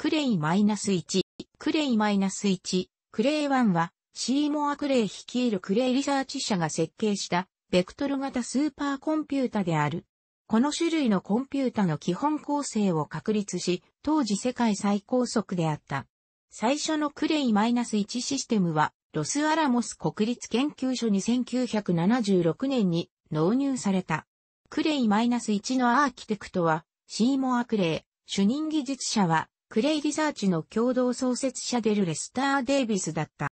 クレイ -1、クレイ -1、クレイ1は、シーモア・クレイ率いるクレイリサーチ社が設計した、ベクトル型スーパーコンピュータである。この種類のコンピュータの基本構成を確立し、当時世界最高速であった。最初のクレイ -1 システムは、ロスアラモス国立研究所に1976年に納入された。クレイ -1 のアーキテクトは、シーモア・クレイ、主任技術者は、クレイリサーチの共同創設者デル・レスター・デイビスだった。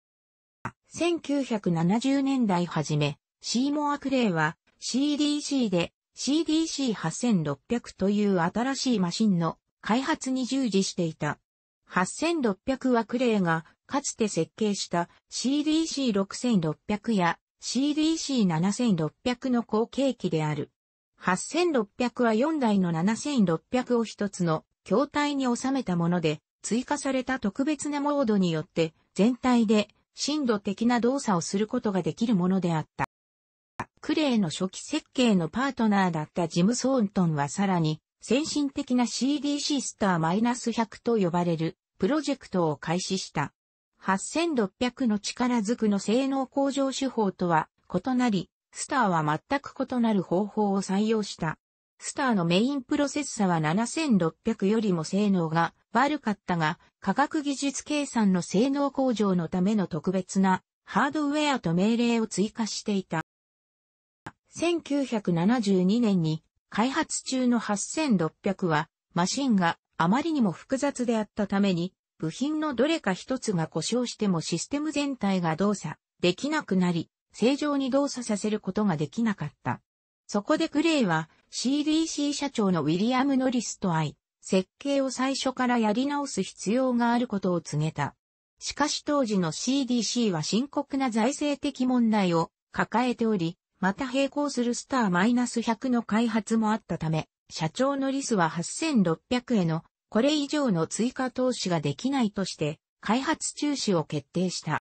1970年代初め、シーモア・クレイは CDC で CDC8600 という新しいマシンの開発に従事していた。8600はクレイがかつて設計した CDC6600 や CDC7600 の後継機である。8600は4台の7600を一つの筐体に収めたもので、追加された特別なモードによって、全体で深度的な動作をすることができるものであった。クレイの初期設計のパートナーだったジム・ソーントンはさらに、先進的な CD シスター -100 と呼ばれるプロジェクトを開始した。8600の力づくの性能向上手法とは異なり、スターは全く異なる方法を採用した。スターのメインプロセッサは7600よりも性能が悪かったが、科学技術計算の性能向上のための特別なハードウェアと命令を追加していた。1972年に開発中の8600はマシンがあまりにも複雑であったために部品のどれか一つが故障してもシステム全体が動作できなくなり正常に動作させることができなかった。そこでグレイは CDC 社長のウィリアム・ノリスと会い、設計を最初からやり直す必要があることを告げた。しかし当時の CDC は深刻な財政的問題を抱えており、また並行するスター -100 の開発もあったため、社長のリスは8600へのこれ以上の追加投資ができないとして、開発中止を決定した。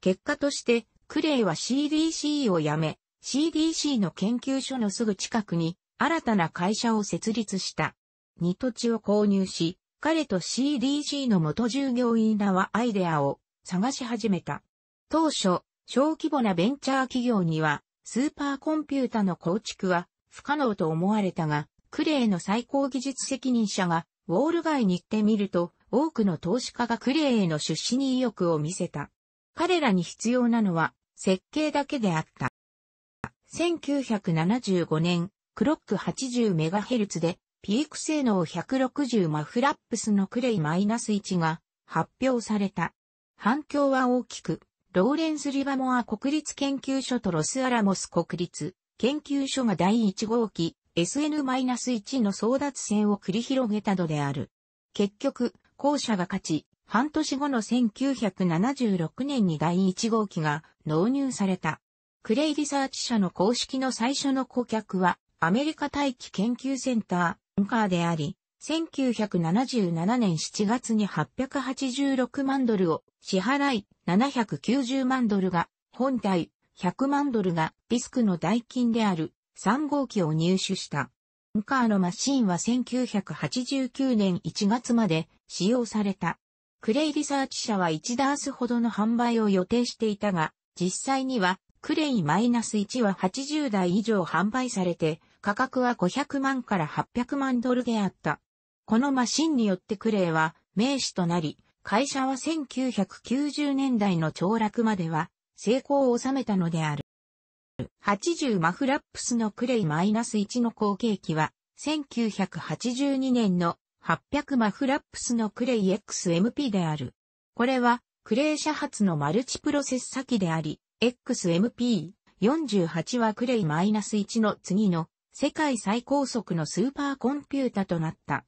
結果として、クレイは CDC を辞め、CDC の研究所のすぐ近くに新たな会社を設立した。に土地を購入し、彼と CDG の元従業員らはアイデアを探し始めた。当初、小規模なベンチャー企業には、スーパーコンピュータの構築は不可能と思われたが、クレイの最高技術責任者がウォール街に行ってみると、多くの投資家がクレイへの出資に意欲を見せた。彼らに必要なのは設計だけであった。1975年、クロック 80MHz で、ピーク性能1 6 0ップスのクレイ -1 が発表された。反響は大きく、ローレンス・リバモア国立研究所とロス・アラモス国立研究所が第1号機 SN-1 の争奪戦を繰り広げたのである。結局、後者が勝ち、半年後の1976年に第1号機が納入された。クレイリサーチ社の公式の最初の顧客は、アメリカ大気研究センター、オンカーであり、1977年7月に886万ドルを支払い、790万ドルが本体、100万ドルがリスクの代金である3号機を入手した。オンカーのマシンは1989年1月まで使用された。クレイリサーチ社は1ダースほどの販売を予定していたが、実際にはクレイ -1 は80台以上販売されて、価格は500万から800万ドルであった。このマシンによってクレイは名手となり、会社は1990年代の凋落までは成功を収めたのである。80マフラップスのクレイ -1 の後継機は、1982年の800マフラップスのクレイ XMP である。これは、クレイ社発のマルチプロセッサ機であり、XMP48 はクレイ -1 の次の世界最高速のスーパーコンピュータとなった。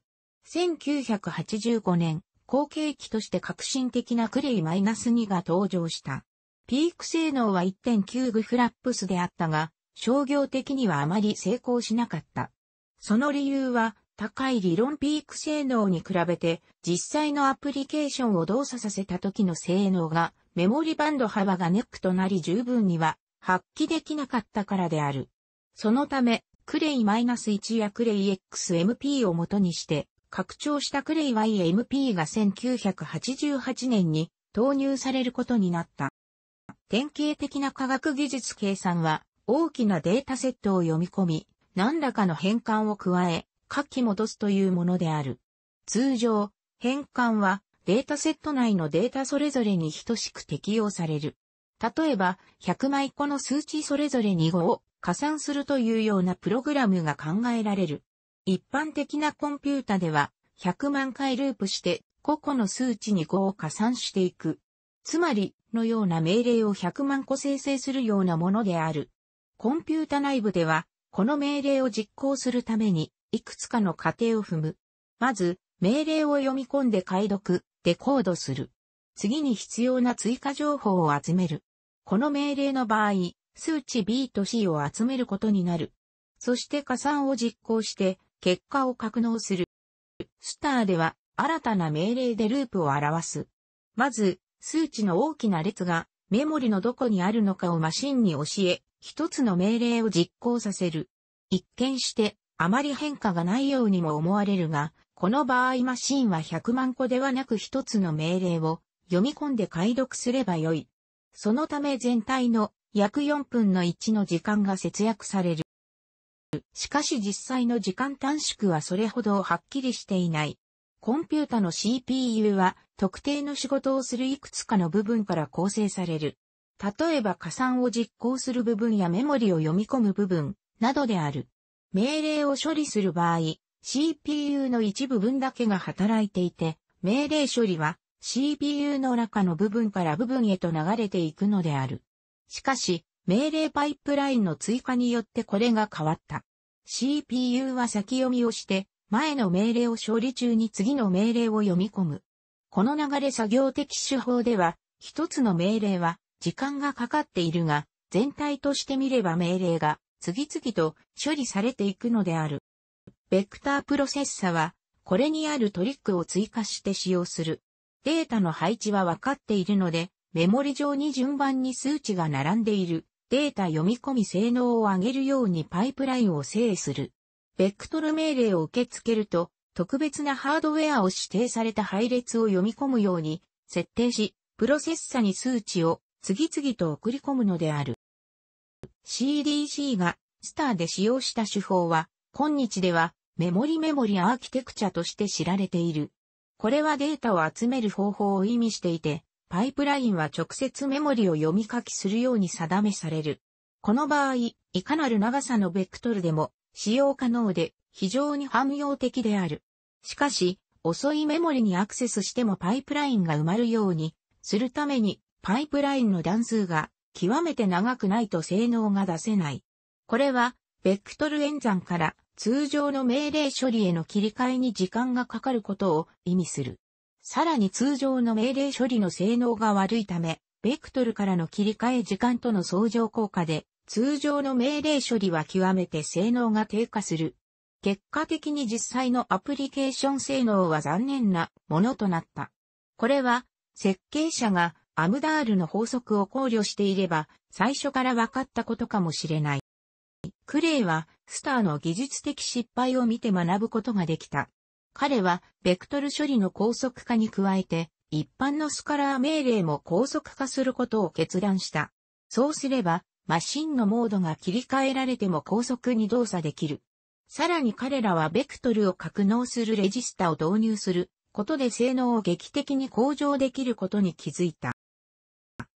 1985年、後継機として革新的なクレイ -2 が登場した。ピーク性能は1.9グフラップスであったが、商業的にはあまり成功しなかった。その理由は、高い理論ピーク性能に比べて、実際のアプリケーションを動作させた時の性能が、メモリバンド幅がネックとなり十分には発揮できなかったからである。そのため、クレイ -1 やクレイ XMP を元にして、拡張したクレイ YMP が1988年に投入されることになった。典型的な科学技術計算は、大きなデータセットを読み込み、何らかの変換を加え、書き戻すというものである。通常、変換はデータセット内のデータそれぞれに等しく適用される。例えば、100枚個の数値それぞれに5を、加算するというようなプログラムが考えられる。一般的なコンピュータでは、100万回ループして、個々の数値に5を加算していく。つまり、のような命令を100万個生成するようなものである。コンピュータ内部では、この命令を実行するために、いくつかの過程を踏む。まず、命令を読み込んで解読、デコードする。次に必要な追加情報を集める。この命令の場合、数値 B と C を集めることになる。そして加算を実行して結果を格納する。スターでは新たな命令でループを表す。まず、数値の大きな列がメモリのどこにあるのかをマシンに教え、一つの命令を実行させる。一見してあまり変化がないようにも思われるが、この場合マシンは100万個ではなく一つの命令を読み込んで解読すればよい。そのため全体の約4分の1の時間が節約される。しかし実際の時間短縮はそれほどはっきりしていない。コンピュータの CPU は特定の仕事をするいくつかの部分から構成される。例えば加算を実行する部分やメモリを読み込む部分などである。命令を処理する場合、CPU の一部分だけが働いていて、命令処理は CPU の中の部分から部分へと流れていくのである。しかし、命令パイプラインの追加によってこれが変わった。CPU は先読みをして、前の命令を処理中に次の命令を読み込む。この流れ作業的手法では、一つの命令は時間がかかっているが、全体として見れば命令が次々と処理されていくのである。ベクタープロセッサは、これにあるトリックを追加して使用する。データの配置は分かっているので、メモリ上に順番に数値が並んでいるデータ読み込み性能を上げるようにパイプラインを制する。ベクトル命令を受け付けると、特別なハードウェアを指定された配列を読み込むように設定し、プロセッサに数値を次々と送り込むのである。CDC がスターで使用した手法は、今日ではメモリメモリアーキテクチャとして知られている。これはデータを集める方法を意味していて、パイプラインは直接メモリを読み書きするように定めされる。この場合、いかなる長さのベクトルでも使用可能で非常に汎用的である。しかし、遅いメモリにアクセスしてもパイプラインが埋まるようにするためにパイプラインの段数が極めて長くないと性能が出せない。これは、ベクトル演算から通常の命令処理への切り替えに時間がかかることを意味する。さらに通常の命令処理の性能が悪いため、ベクトルからの切り替え時間との相乗効果で、通常の命令処理は極めて性能が低下する。結果的に実際のアプリケーション性能は残念なものとなった。これは、設計者がアムダールの法則を考慮していれば、最初から分かったことかもしれない。クレイは、スターの技術的失敗を見て学ぶことができた。彼は、ベクトル処理の高速化に加えて、一般のスカラー命令も高速化することを決断した。そうすれば、マシンのモードが切り替えられても高速に動作できる。さらに彼らはベクトルを格納するレジスタを導入することで性能を劇的に向上できることに気づいた。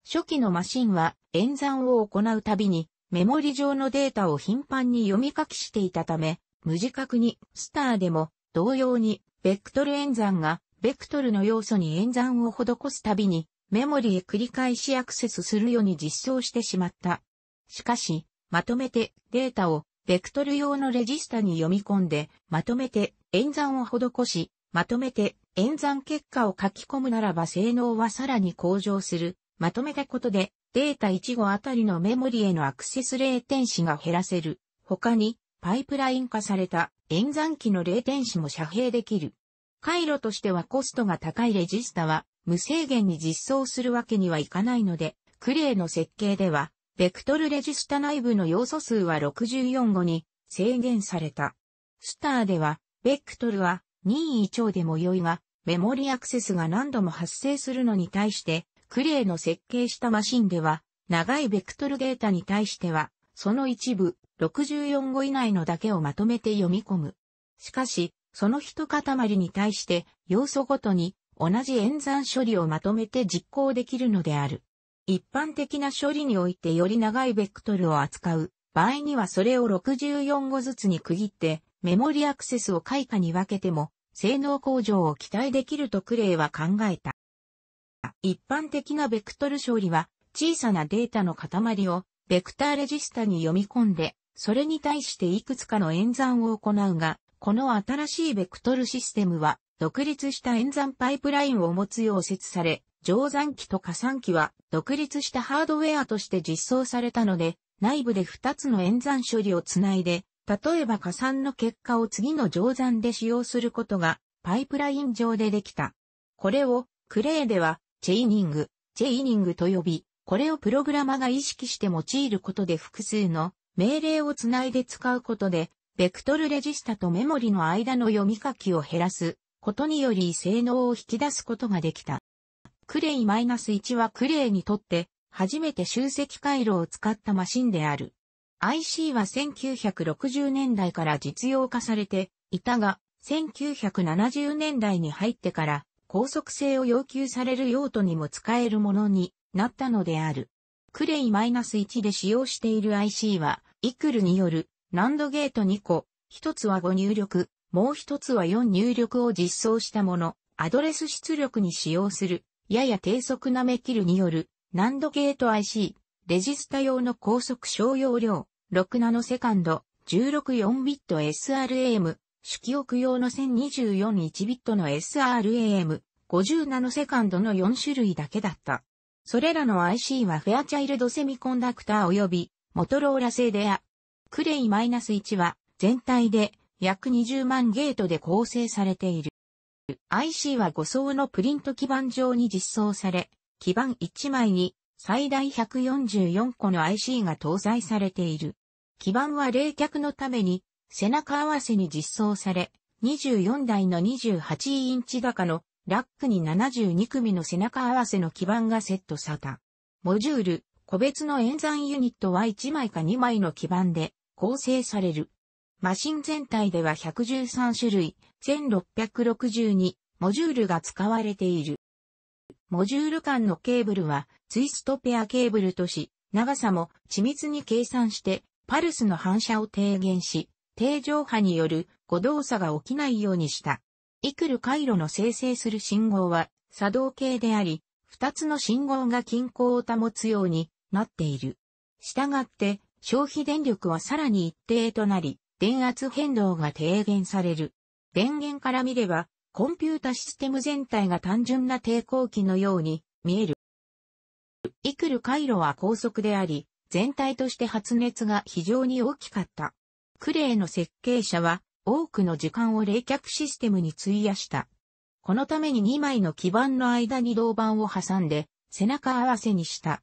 初期のマシンは演算を行うたびにメモリ上のデータを頻繁に読み書きしていたため、無自覚にスターでも同様に、ベクトル演算が、ベクトルの要素に演算を施すたびに、メモリへ繰り返しアクセスするように実装してしまった。しかし、まとめてデータをベクトル用のレジスタに読み込んで、まとめて演算を施し、まとめて演算結果を書き込むならば性能はさらに向上する。まとめたことで、データ1号あたりのメモリへのアクセス0点子が減らせる。他に、パイプライン化された演算機の0点子も遮蔽できる。回路としてはコストが高いレジスタは無制限に実装するわけにはいかないので、クレーの設計では、ベクトルレジスタ内部の要素数は64後に制限された。スターでは、ベクトルは任意長でも良いが、メモリアクセスが何度も発生するのに対して、クレーの設計したマシンでは、長いベクトルデータに対しては、その一部、64語以内のだけをまとめて読み込む。しかし、その一塊に対して要素ごとに同じ演算処理をまとめて実行できるのである。一般的な処理においてより長いベクトルを扱う場合にはそれを64語ずつに区切ってメモリアクセスを開花に分けても性能向上を期待できるとクレイは考えた。一般的なベクトル処理は小さなデータの塊をベクターレジスタに読み込んでそれに対していくつかの演算を行うが、この新しいベクトルシステムは、独立した演算パイプラインを持つよう設され、乗算機と加算機は独立したハードウェアとして実装されたので、内部で2つの演算処理をつないで、例えば加算の結果を次の乗算で使用することがパイプライン上でできた。これをクレーではチェイニング、チェイニングと呼び、これをプログラマが意識して用いることで複数の命令をつないで使うことで、ベクトルレジスタとメモリの間の読み書きを減らすことにより性能を引き出すことができた。クレイ -1 はクレイにとって初めて集積回路を使ったマシンである。IC は1960年代から実用化されていたが、1970年代に入ってから高速性を要求される用途にも使えるものになったのである。クレイ -1 で使用している IC は、イクルによる難度ゲート2個、一つは5入力、もう一つは4入力を実装したもの、アドレス出力に使用する、やや低速なメキルによる難度ゲート IC、レジスタ用の高速小容量、6ナノセカンド、164ビット SRAM、主記憶用の1024 1ビットの SRAM、50ナノセカンドの4種類だけだった。それらの IC はフェアチャイルドセミコンダクター及びモトローラ製であ、クレイ -1 は全体で約20万ゲートで構成されている。IC は5層のプリント基板上に実装され、基板1枚に最大144個の IC が搭載されている。基板は冷却のために背中合わせに実装され、24台の28インチ高のラックに72組の背中合わせの基板がセットされた。モジュール、個別の演算ユニットは1枚か2枚の基板で構成される。マシン全体では113種類、1662モジュールが使われている。モジュール間のケーブルはツイストペアケーブルとし、長さも緻密に計算してパルスの反射を低減し、定常波による誤動作が起きないようにした。イクル回路の生成する信号は作動系であり、二つの信号が均衡を保つようになっている。したがって、消費電力はさらに一定となり、電圧変動が低減される。電源から見れば、コンピュータシステム全体が単純な抵抗器のように見える。イクル回路は高速であり、全体として発熱が非常に大きかった。クレイの設計者は、多くの時間を冷却システムに費やした。このために2枚の基板の間に銅板を挟んで背中合わせにした。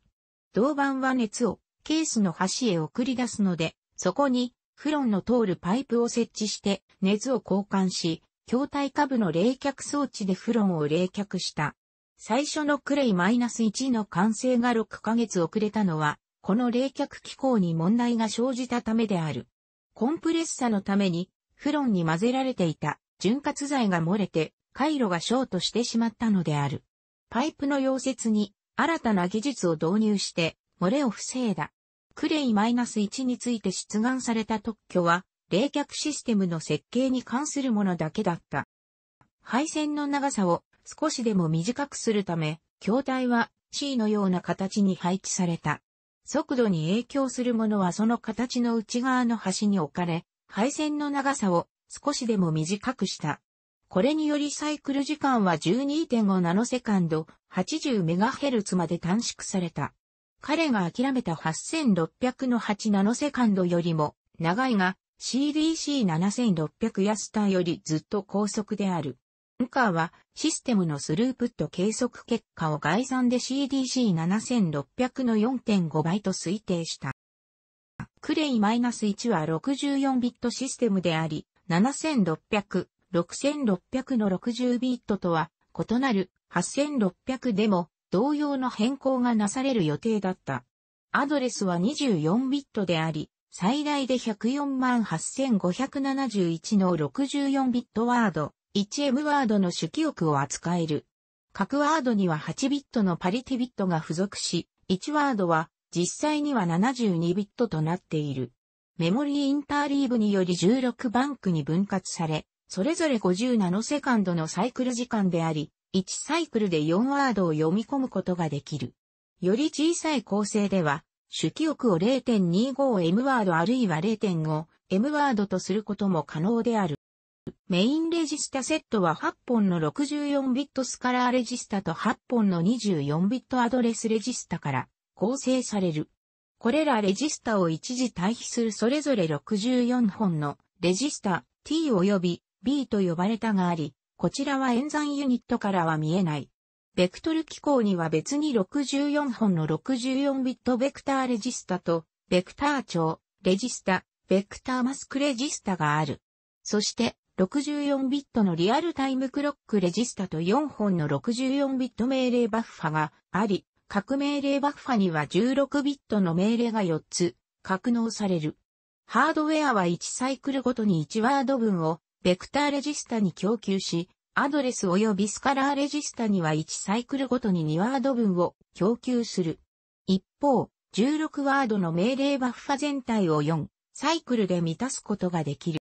銅板は熱をケースの端へ送り出すので、そこにフロンの通るパイプを設置して熱を交換し、筐体下部の冷却装置でフロンを冷却した。最初のクレイ -1 の完成が6ヶ月遅れたのは、この冷却機構に問題が生じたためである。コンプレッサのためにフロンに混ぜられていた潤滑剤が漏れて回路がショートしてしまったのである。パイプの溶接に新たな技術を導入して漏れを防いだ。クレイマイナス -1 について出願された特許は冷却システムの設計に関するものだけだった。配線の長さを少しでも短くするため、筐体は C のような形に配置された。速度に影響するものはその形の内側の端に置かれ、配線の長さを少しでも短くした。これによりサイクル時間は12.5ナノセカンド 80MHz まで短縮された。彼が諦めた8600の8ナノセカンドよりも長いが CDC7600 やスターよりずっと高速である。ウカーはシステムのスループット計測結果を概算で CDC7600 の4.5倍と推定した。クレイ -1 は64ビットシステムであり、7600、6600の60ビットとは異なる8600でも同様の変更がなされる予定だった。アドレスは24ビットであり、最大で1048571の64ビットワード、1M ワードの主記憶を扱える。各ワードには8ビットのパリティビットが付属し、1ワードは実際には72ビットとなっている。メモリーインターリーブにより16バンクに分割され、それぞれ50ナノセカンドのサイクル時間であり、1サイクルで4ワードを読み込むことができる。より小さい構成では、主記憶を 0.25M ワードあるいは 0.5M ワードとすることも可能である。メインレジスタセットは8本の64ビットスカラーレジスタと8本の24ビットアドレスレジスタから構成される。これらレジスタを一時対比するそれぞれ64本のレジスタ T 及び B と呼ばれたがあり、こちらは演算ユニットからは見えない。ベクトル機構には別に64本の64ビットベクターレジスタと、ベクター長、レジスタ、ベクターマスクレジスタがある。そして、64ビットのリアルタイムクロックレジスタと4本の64ビット命令バッファがあり、各命令バッファには16ビットの命令が4つ、格納される。ハードウェアは1サイクルごとに1ワード分を、ベクターレジスタに供給し、アドレス及びスカラーレジスタには1サイクルごとに2ワード分を供給する。一方、16ワードの命令バッファ全体を4サイクルで満たすことができる。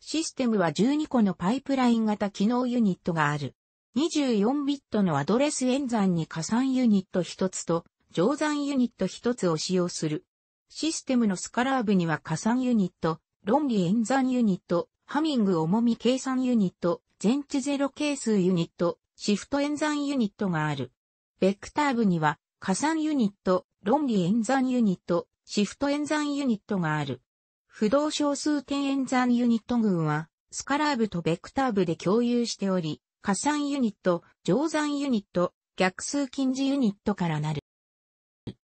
システムは12個のパイプライン型機能ユニットがある。24ビットのアドレス演算に加算ユニット1つと乗算ユニット1つを使用する。システムのスカラー部には加算ユニット、論理演算ユニット、ハミング重み計算ユニット、全知ゼロ係数ユニット、シフト演算ユニットがある。ベクター部には加算ユニット、論理演算ユニット、シフト演算ユニットがある。不動小数点演算ユニット群は、スカラー部とベクター部で共有しており、加算ユニット、乗算ユニット、逆数近似ユニットからなる。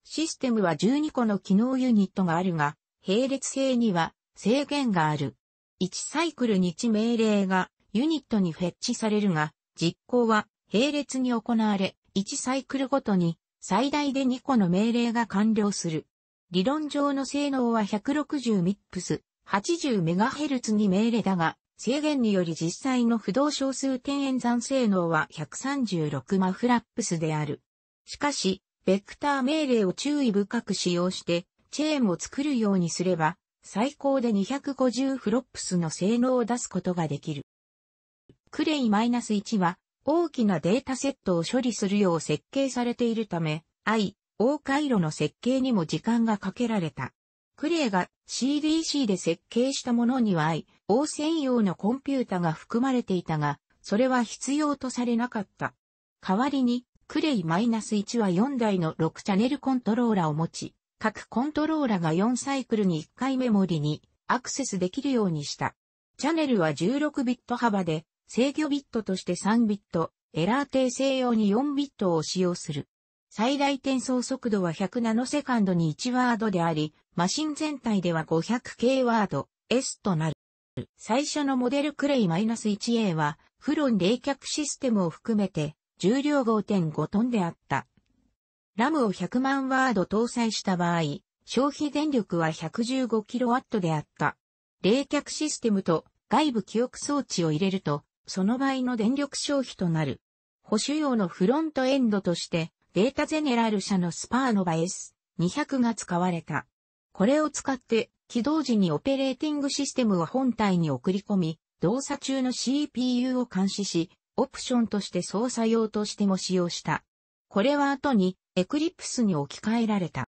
システムは12個の機能ユニットがあるが、並列性には制限がある。1サイクルに1命令がユニットにフェッチされるが、実行は並列に行われ、1サイクルごとに最大で2個の命令が完了する。理論上の性能は160ミップス、80MHz に命令だが、制限により実際の不動小数点演算性能は136マフラップスである。しかし、ベクター命令を注意深く使用して、チェーンを作るようにすれば、最高で250フロップスの性能を出すことができる。クレイ -1 は、大きなデータセットを処理するよう設計されているため、I、O 回路の設計にも時間がかけられた。クレイが CDC で設計したものには I、王専用のコンピュータが含まれていたが、それは必要とされなかった。代わりに、クレイ -1 は4台の6チャネルコントローラを持ち、各コントローラが4サイクルに1回メモリにアクセスできるようにした。チャネルは16ビット幅で、制御ビットとして3ビット、エラー訂正用に4ビットを使用する。最大転送速度は100ナノセカンドに1ワードであり、マシン全体では 500K ワード S となる。最初のモデルクレイ -1A は、フロン冷却システムを含めて、重量5.5トンであった。ラムを100万ワード搭載した場合、消費電力は 115kW であった。冷却システムと外部記憶装置を入れると、その場合の電力消費となる。保守用のフロントエンドとして、データゼネラル社のスパーノバ S200 が使われた。これを使って起動時にオペレーティングシステムを本体に送り込み、動作中の CPU を監視し、オプションとして操作用としても使用した。これは後に Eclipse に置き換えられた。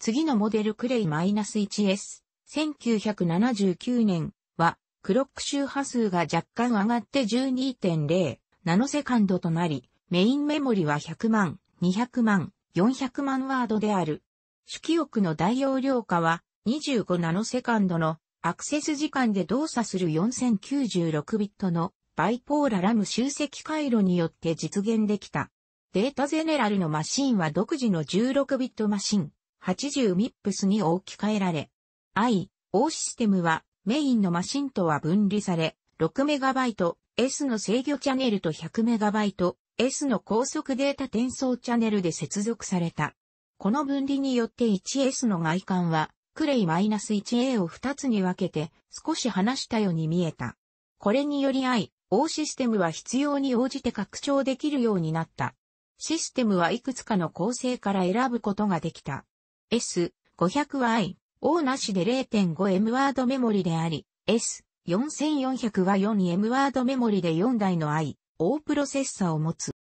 次のモデルクレイ -1S、1979年は、クロック周波数が若干上がって12.0ナノセカンドとなり、メインメモリは100万、200万、400万ワードである。主記憶の大容量化は25ナノセカンドのアクセス時間で動作する4096ビットのバイポーララム集積回路によって実現できた。データゼネラルのマシンは独自の16ビットマシン 80MIPS に置き換えられ、I/O システムはメインのマシンとは分離され、6イト S の制御チャンネルと1 0 0イト S の高速データ転送チャンネルで接続された。この分離によって 1S の外観はクレイ -1A を2つに分けて少し離したように見えた。これにより I、O システムは必要に応じて拡張できるようになった。システムはいくつかの構成から選ぶことができた。S、500は I、O なしで 0.5M ワードメモリであり、S、4400は 4M ワードメモリで4台の I、O プロセッサを持つ。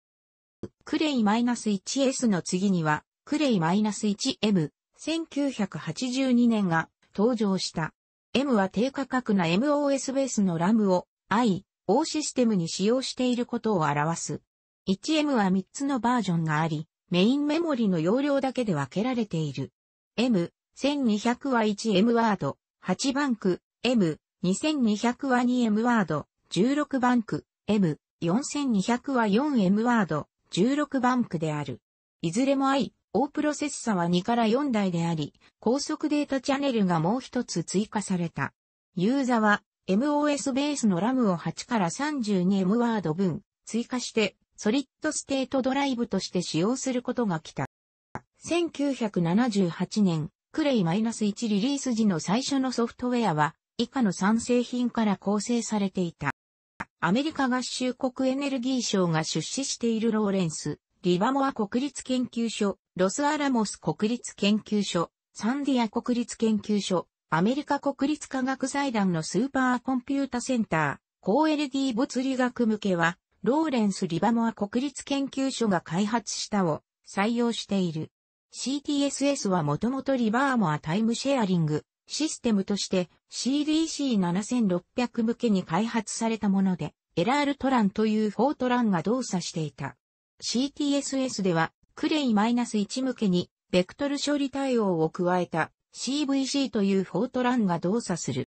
クレイ -1S の次には、クレイ -1M、1982年が登場した。M は低価格な MOS ベースのラムを I、O システムに使用していることを表す。1M は3つのバージョンがあり、メインメモリの容量だけで分けられている。M、1200は 1M ワード、8バンク、M、2200は 2M ワード、16バンク、M、4200は 4M ワード、16バンクである。いずれも I、オープロセッサは2から4台であり、高速データチャネルがもう一つ追加された。ユーザは MOS ベースの RAM を8から 32M ワード分追加してソリッドステートドライブとして使用することが来た。1978年、クレイ -1 リリース時の最初のソフトウェアは以下の3製品から構成されていた。アメリカ合衆国エネルギー省が出資しているローレンス、リバモア国立研究所、ロスアラモス国立研究所、サンディア国立研究所、アメリカ国立科学財団のスーパーコンピュータセンター、コ l エルディ物理学向けは、ローレンス・リバモア国立研究所が開発したを採用している。CTSS はもともとリバーモアタイムシェアリングシステムとして CDC7600 向けに開発されたもので、エラールトランというフォートランが動作していた。CTSS では、クレイ -1 向けに、ベクトル処理対応を加えた CVC というフォートランが動作する。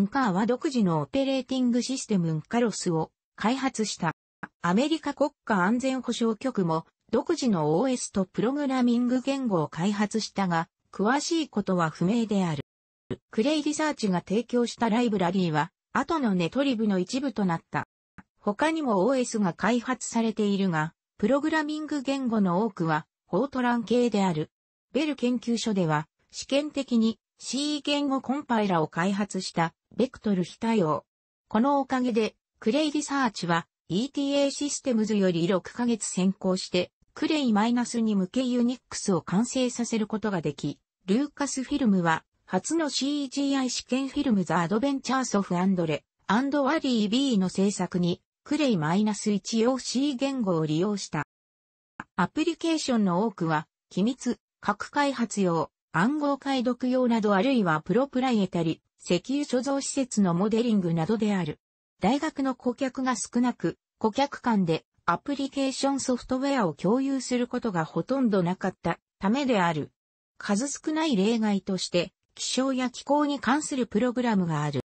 ンカーは独自のオペレーティングシステムンカロスを開発した。アメリカ国家安全保障局も独自の OS とプログラミング言語を開発したが、詳しいことは不明である。クレイリサーチが提供したライブラリーは、後のネトリブの一部となった。他にも OS が開発されているが、プログラミング言語の多くは、フォートラン系である。ベル研究所では、試験的に C 言語コンパイラを開発したベクトル非対応。このおかげで、クレイリサーチは ETA システムズより6ヶ月先行して、クレイマイナスに向けユニックスを完成させることができ、ルーカスフィルムは、初の CGI 試験フィルムザ・アドベンチャーソフ・アンドレ、アンド・ワリー・ビーの制作にクレイ -1OC 言語を利用した。アプリケーションの多くは、機密、核開発用、暗号解読用などあるいはプロプライエタリ、石油貯蔵施設のモデリングなどである。大学の顧客が少なく、顧客間でアプリケーションソフトウェアを共有することがほとんどなかったためである。数少ない例外として、気象や気候に関するプログラムがある。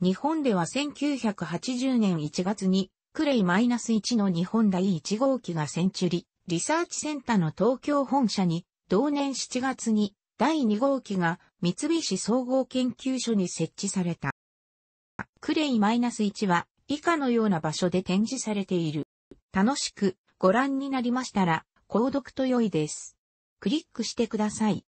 日本では1980年1月に、クレイ -1 の日本第1号機がセンチュリ、リサーチセンターの東京本社に、同年7月に第2号機が三菱総合研究所に設置された。クレイ -1 は以下のような場所で展示されている。楽しくご覧になりましたら、購読と良いです。クリックしてください。